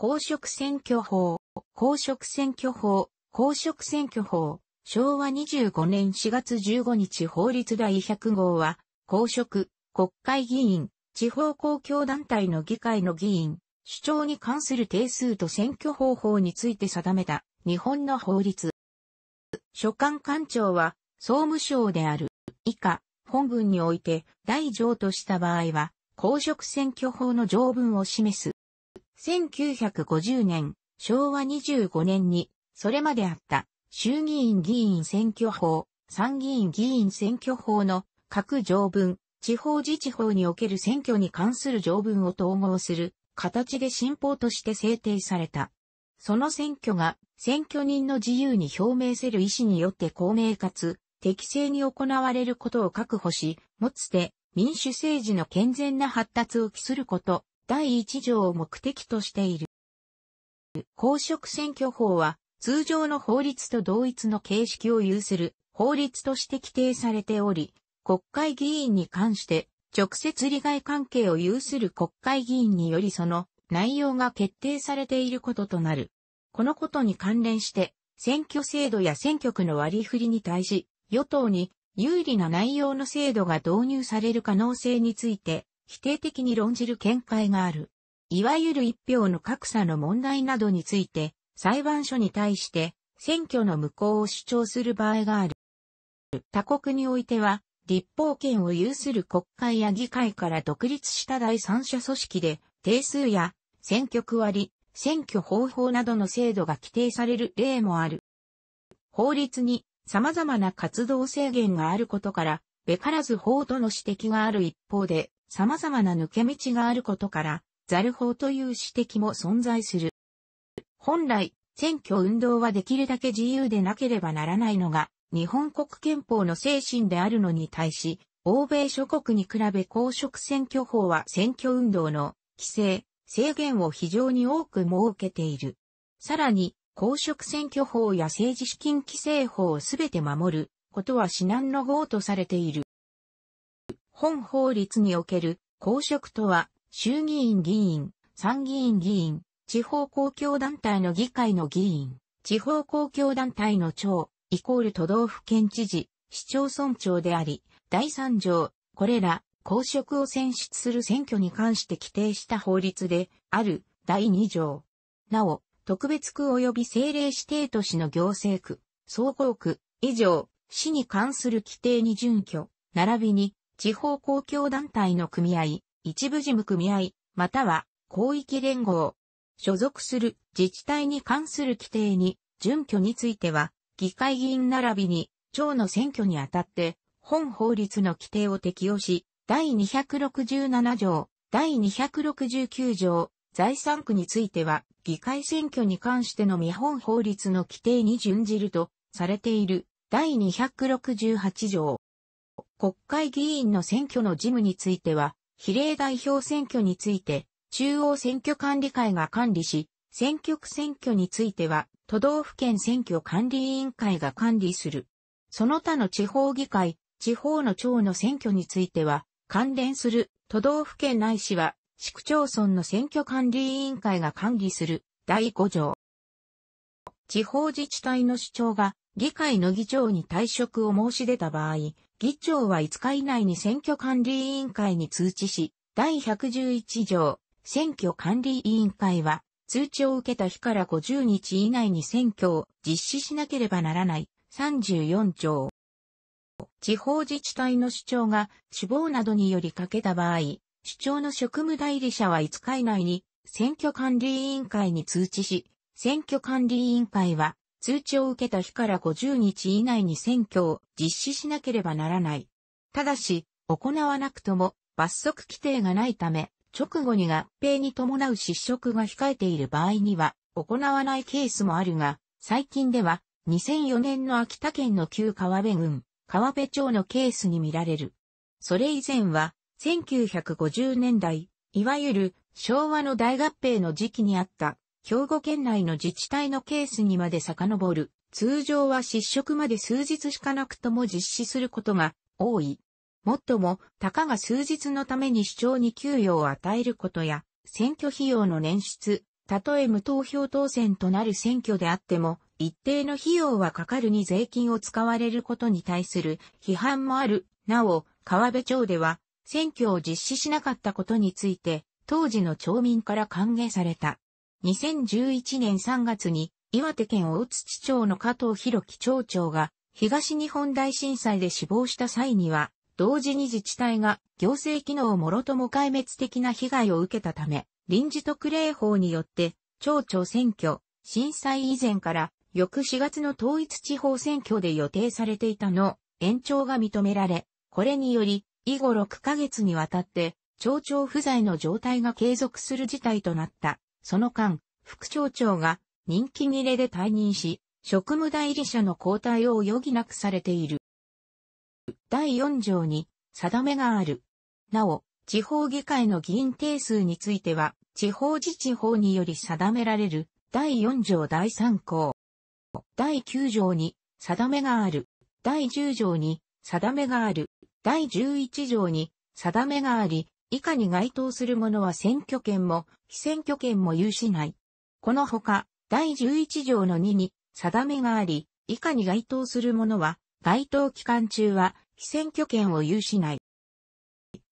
公職選挙法、公職選挙法、公職選挙法、昭和25年4月15日法律第100号は、公職、国会議員、地方公共団体の議会の議員、主張に関する定数と選挙方法について定めた日本の法律。所管官庁は総務省である以下本文において第条とした場合は公職選挙法の条文を示す1950年、昭和25年に、それまであった衆議院議員選挙法、参議院議員選挙法の各条文、地方自治法における選挙に関する条文を統合する形で新法として制定された。その選挙が選挙人の自由に表明せる意思によって公明かつ適正に行われることを確保し、もつて民主政治の健全な発達を期すること第1条を目的としている。公職選挙法は通常の法律と同一の形式を有する法律として規定されており、国会議員に関して直接利害関係を有する国会議員によりその内容が決定されていることとなる。このことに関連して選挙制度や選挙区の割り振りに対し与党に有利な内容の制度が導入される可能性について否定的に論じる見解がある。いわゆる一票の格差の問題などについて、裁判所に対して選挙の無効を主張する場合がある。他国においては、立法権を有する国会や議会から独立した第三者組織で、定数や選挙区割選挙方法などの制度が規定される例もある。法律に様々な活動制限があることから、べからず法との指摘がある一方で、様々な抜け道があることから、ザル法という指摘も存在する。本来、選挙運動はできるだけ自由でなければならないのが、日本国憲法の精神であるのに対し、欧米諸国に比べ公職選挙法は選挙運動の規制、制限を非常に多く設けている。さらに、公職選挙法や政治資金規正法をすべて守ることは至難の号とされている。本法律における公職とは、衆議院議員、参議院議員、地方公共団体の議会の議員、地方公共団体の長、イコール都道府県知事、市町村長であり、第三条、これら、公職を選出する選挙に関して規定した法律で、ある、第二条。なお、特別区及び政令指定都市の行政区、総合区、以上、市に関する規定に準拠、並びに地方公共団体の組合、一部事務組合、または広域連合、所属する自治体に関する規定に、準拠については、議会議員並びに、町の選挙にあたって、本法律の規定を適用し、第267条、第269条、財産区については、議会選挙に関しての見本法律の規定に準じると、されている、第268条、国会議員の選挙の事務については、比例代表選挙について、中央選挙管理会が管理し、選挙区選挙については、都道府県選挙管理委員会が管理する。その他の地方議会、地方の長の選挙については、関連する都道府県内市は、市区町村の選挙管理委員会が管理する第5条。地方自治体の主張が議会の議長に退職を申し出た場合、議長は5日以内に選挙管理委員会に通知し、第111条、選挙管理委員会は、通知を受けた日から50日以内に選挙を実施しなければならない34条。地方自治体の首長が首謀などにより欠けた場合、首長の職務代理者は5日以内に選挙管理委員会に通知し、選挙管理委員会は通知を受けた日から50日以内に選挙を実施しなければならない。ただし、行わなくとも罰則規定がないため、直後に合併に伴う失職が控えている場合には、行わないケースもあるが、最近では、2004年の秋田県の旧川辺郡、川辺町のケースに見られる。それ以前は、1950年代、いわゆる昭和の大合併の時期にあった兵庫県内の自治体のケースにまで遡る。通常は失職まで数日しかなくとも実施することが多い。もっとも、たかが数日のために市長に給与を与えることや、選挙費用の捻出、たとえ無投票当選となる選挙であっても、一定の費用はかかるに税金を使われることに対する批判もある。なお、川辺町では、選挙を実施しなかったことについて、当時の町民から歓迎された。2011年3月に岩手県大槌町の加藤博樹町長が東日本大震災で死亡した際には、同時に自治体が行政機能をもろとも壊滅的な被害を受けたため、臨時特例法によって町長選挙、震災以前から翌4月の統一地方選挙で予定されていたの延長が認められ、これにより、以後6ヶ月にわたって、町長不在の状態が継続する事態となった。その間、副町長が任期切れで退任し、職務代理者の交代を余儀なくされている。第4条に定めがある。なお、地方議会の議員定数については、地方自治法により定められる第4条第3項。第9条に定めがある。第10条に定めがある。第11条に定めがあり、以下に該当するものは選挙権も、非選挙権も有しない。このほか、第11条の2に定めがあり、以下に該当するものは、該当期間中は、非選挙権を有しない。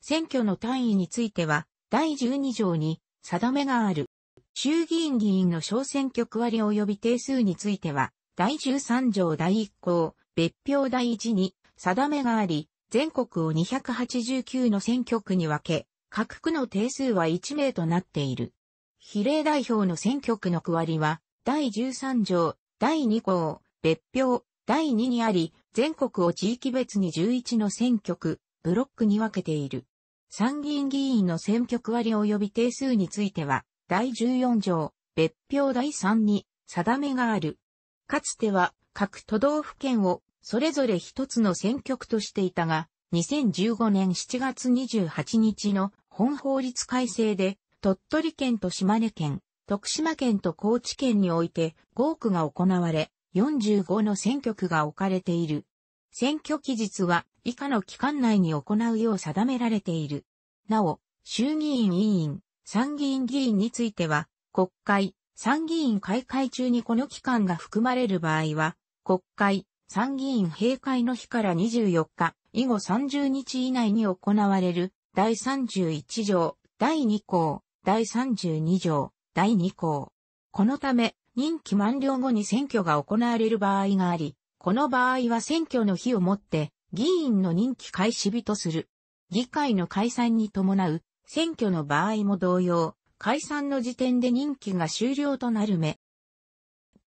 選挙の単位については、第12条に定めがある。衆議院議員の小選挙区割及び定数については、第13条第1項、別表第1に定めがあり、全国を289の選挙区に分け、各区の定数は1名となっている。比例代表の選挙区の区割りは、第13条、第2項、別表、第2にあり、全国を地域別に11の選挙区、ブロックに分けている。参議院議員の選挙区割り及び定数については、第14条、別表第3に定めがある。かつては、各都道府県をそれぞれ一つの選挙区としていたが、2015年7月28日の本法律改正で、鳥取県と島根県、徳島県と高知県において5区が行われ、45の選挙区が置かれている。選挙期日は以下の期間内に行うよう定められている。なお、衆議院委員、参議院議員については、国会、参議院開会中にこの期間が含まれる場合は、国会、参議院閉会の日から24日、以後30日以内に行われる、第31条、第2項、第32条、第2項。このため、任期満了後に選挙が行われる場合があり、この場合は選挙の日をもって、議員の任期開始日とする。議会の解散に伴う、選挙の場合も同様、解散の時点で任期が終了となる目。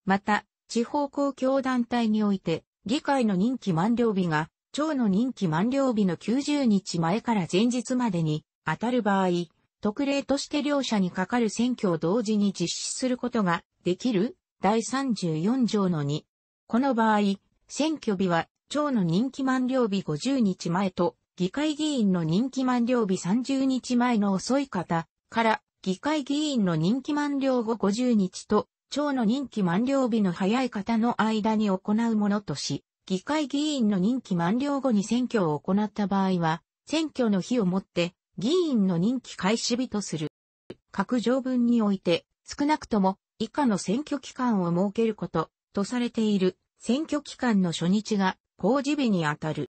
また、地方公共団体において、議会の任期満了日が、町の任期満了日の90日前から前日までに当たる場合、特例として両者にかかる選挙を同時に実施することができる第34条の2。この場合、選挙日は町の任期満了日50日前と議会議員の任期満了日30日前の遅い方から議会議員の任期満了後50日と長の任期満了日の早い方の間に行うものとし、議会議員の任期満了後に選挙を行った場合は、選挙の日をもって議員の任期開始日とする。各条文において、少なくとも以下の選挙期間を設けること、とされている選挙期間の初日が公示日にあたる。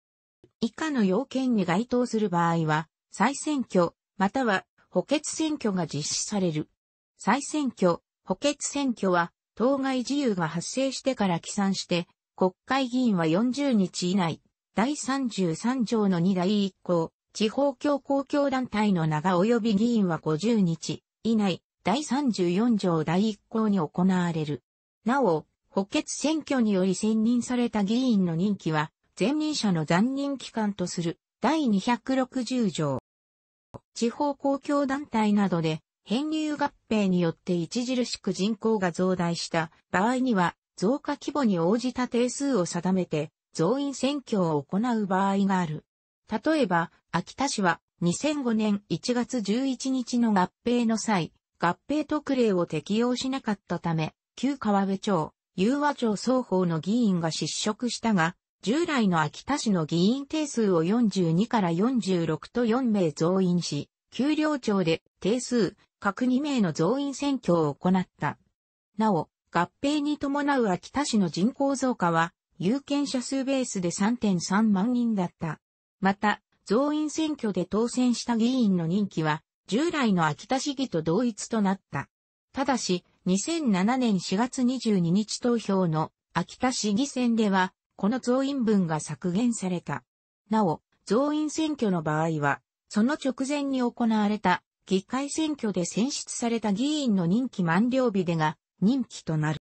以下の要件に該当する場合は、再選挙、または補欠選挙が実施される。再選挙、補欠選挙は、当該自由が発生してから起算して、国会議員は40日以内、第33条の2第1項、地方教公共団体の長及び議員は50日以内、第34条第1項に行われる。なお、補欠選挙により選任された議員の任期は、前任者の残任期間とする、第260条。地方公共団体などで、編入合併によって著しく人口が増大した場合には、増加規模に応じた定数を定めて、増員選挙を行う場合がある。例えば、秋田市は2005年1月11日の合併の際、合併特例を適用しなかったため、旧川辺町、有和町双方の議員が失職したが、従来の秋田市の議員定数を42から46と4名増員し、給料庁で定数各2名の増員選挙を行った。なお、合併に伴う秋田市の人口増加は、有権者数ベースで3.3万人だった。また、増員選挙で当選した議員の任期は、従来の秋田市議と同一となった。ただし、2007年4月22日投票の秋田市議選では、この増員分が削減された。なお、増員選挙の場合は、その直前に行われた議会選挙で選出された議員の任期満了日でが任期となる。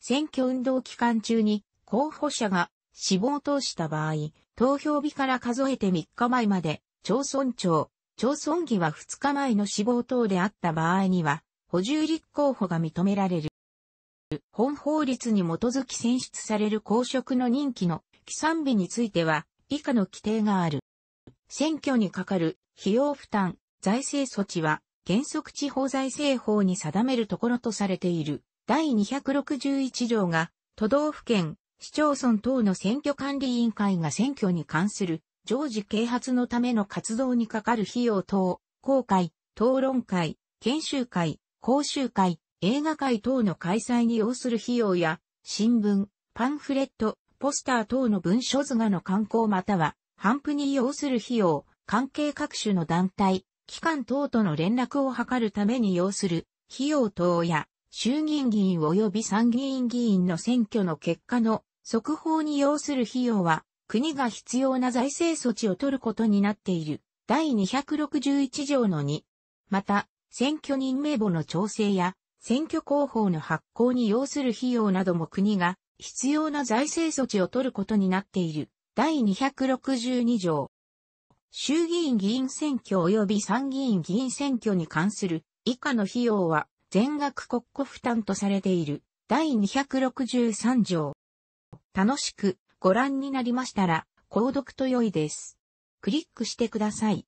選挙運動期間中に候補者が死亡とした場合、投票日から数えて3日前まで、町村長、町村議は2日前の死亡等であった場合には、補充立候補が認められる。本法律に基づき選出される公職の任期の起算日については、以下の規定がある。選挙にかかる費用負担、財政措置は原則地方財政法に定めるところとされている第261条が都道府県、市町村等の選挙管理委員会が選挙に関する常時啓発のための活動にかかる費用等、公開、討論会、研修会、講習会、映画会等の開催に要する費用や、新聞、パンフレット、ポスター等の文書図画の刊行または、頒布に要する費用、関係各種の団体、機関等との連絡を図るために要する費用等や衆議院議員及び参議院議員の選挙の結果の速報に要する費用は国が必要な財政措置を取ることになっている第261条の2。また、選挙人名簿の調整や選挙広報の発行に要する費用なども国が必要な財政措置を取ることになっている第262条。衆議院議員選挙及び参議院議員選挙に関する以下の費用は全額国庫負担とされている第263条。楽しくご覧になりましたら、購読と良いです。クリックしてください。